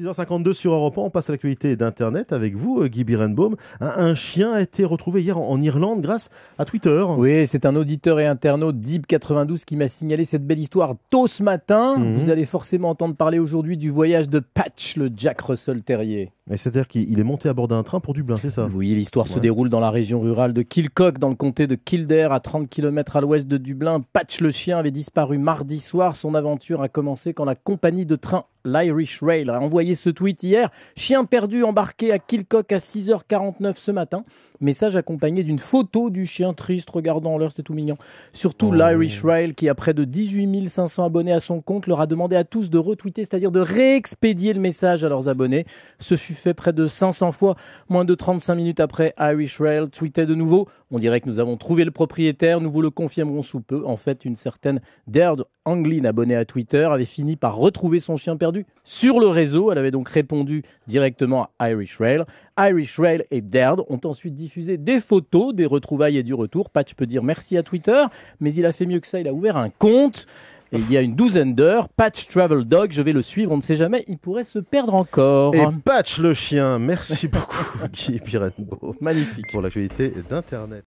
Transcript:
6h52 sur Europe on passe à l'actualité d'Internet avec vous, euh, Guy Birenbaum. Un, chien a été retrouvé hier en, Irlande grâce à Twitter. Oui, c'est un auditeur et internaute deep 92 qui m'a signalé cette belle histoire tôt ce matin. Mhm. Vous allez forcément entendre parler aujourd'hui du voyage de Patch, le Jack Russell Terrier c'est-à-dire qu'il est monté à bord d'un train pour Dublin, c'est ça Oui, l'histoire se déroule dans la région rurale de Kilcock, dans le comté de Kildare, à 30 km à l'ouest de Dublin. Patch le chien avait disparu mardi soir. Son aventure a commencé quand la compagnie de train l'Irish Rail a envoyé ce tweet hier. Chien perdu embarqué à Kilcock à 6h49 ce matin. Message accompagné d'une photo du chien triste regardant l'heure, c'est tout mignon. Surtout l'Irish oh. Rail, qui a près de 18 500 abonnés à son compte, leur a demandé à tous de retweeter, c'est-à-dire de réexpédier le message à leurs abonnés. Ce fut fait près de 500 fois. Moins de 35 minutes après, Irish Rail tweetait de nouveau on dirait que nous avons trouvé le propriétaire, nous vous le confirmerons sous peu. En fait, une certaine Derd Anglin, abonnée à Twitter, avait fini par retrouver son chien perdu sur le réseau. Elle avait donc répondu directement à Irish Rail. Irish Rail et Derd ont ensuite diffusé des photos des retrouvailles et du retour. Patch peut dire merci à Twitter, mais il a fait mieux que ça, il a ouvert un compte. Et il y a une douzaine d'heures. Patch Travel Dog, je vais le suivre, on ne sait jamais, il pourrait se perdre encore. Et Patch le chien, merci beaucoup Guy Pirenbo. Magnifique. Pour l'actualité d'Internet.